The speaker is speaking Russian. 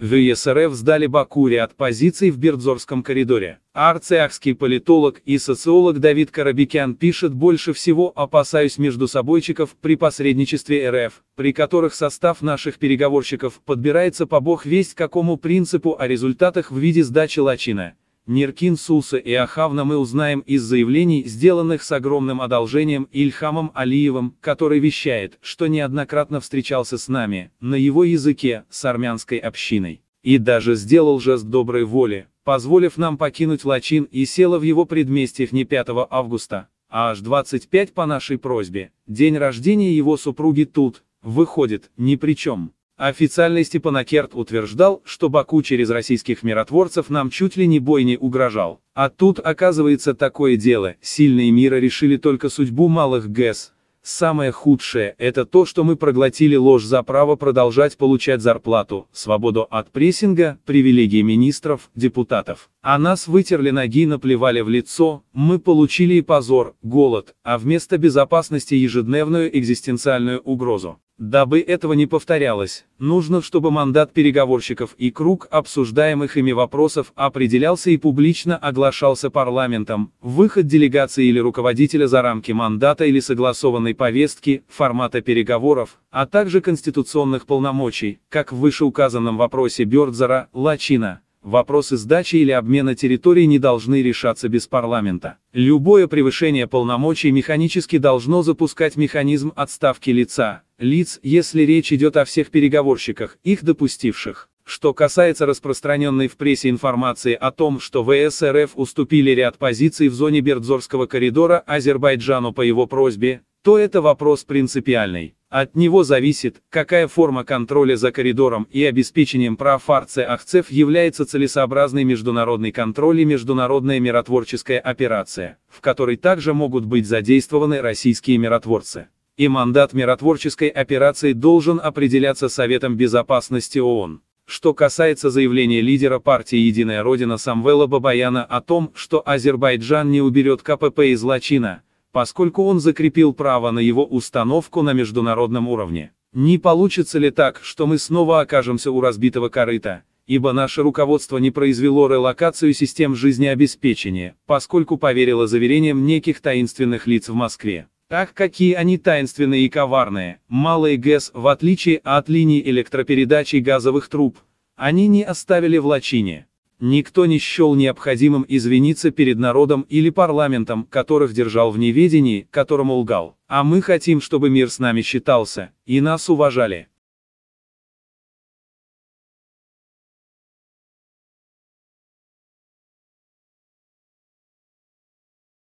ВСРФ сдали Бакури от позиций в Бердзорском коридоре. Арцеахский политолог и социолог Давид Карабекян пишет «Больше всего опасаюсь между собойчиков при посредничестве РФ, при которых состав наших переговорщиков подбирается по бог весть какому принципу о результатах в виде сдачи лачина». Неркин Суса и Ахавна мы узнаем из заявлений, сделанных с огромным одолжением Ильхамом Алиевым, который вещает, что неоднократно встречался с нами, на его языке, с армянской общиной. И даже сделал жест доброй воли, позволив нам покинуть Лачин и села в его предместьях не 5 августа, а аж 25 по нашей просьбе. День рождения его супруги тут, выходит, ни при чем. Официальный Степанакерт утверждал, что Баку через российских миротворцев нам чуть ли не бойни угрожал. А тут, оказывается, такое дело, сильные мира решили только судьбу малых ГЭС. Самое худшее – это то, что мы проглотили ложь за право продолжать получать зарплату, свободу от прессинга, привилегии министров, депутатов. А нас вытерли ноги, и наплевали в лицо, мы получили и позор, голод, а вместо безопасности ежедневную экзистенциальную угрозу. Дабы этого не повторялось, нужно, чтобы мандат переговорщиков и круг обсуждаемых ими вопросов определялся и публично оглашался парламентом. Выход делегации или руководителя за рамки мандата или согласованной повестки, формата переговоров, а также конституционных полномочий, как в вышеуказанном вопросе Бёрдзера, Лачина. Вопросы сдачи или обмена территорий не должны решаться без парламента. Любое превышение полномочий механически должно запускать механизм отставки лица, лиц, если речь идет о всех переговорщиках, их допустивших. Что касается распространенной в прессе информации о том, что ВСРФ уступили ряд позиций в зоне Бердзорского коридора Азербайджану по его просьбе, то это вопрос принципиальный. От него зависит, какая форма контроля за коридором и обеспечением прав Арце Ахцев является целесообразной международной контроль и международная миротворческая операция, в которой также могут быть задействованы российские миротворцы. И мандат миротворческой операции должен определяться Советом Безопасности ООН. Что касается заявления лидера партии «Единая Родина» Самвела Бабаяна о том, что Азербайджан не уберет КПП из Лачина, поскольку он закрепил право на его установку на международном уровне. Не получится ли так, что мы снова окажемся у разбитого корыта, ибо наше руководство не произвело релокацию систем жизнеобеспечения, поскольку поверило заверениям неких таинственных лиц в Москве. Ах, какие они таинственные и коварные, малые ГЭС, в отличие от линий электропередачи и газовых труб, они не оставили в лачине. Никто не счел необходимым извиниться перед народом или парламентом, которых держал в неведении, которому лгал. А мы хотим, чтобы мир с нами считался, и нас уважали.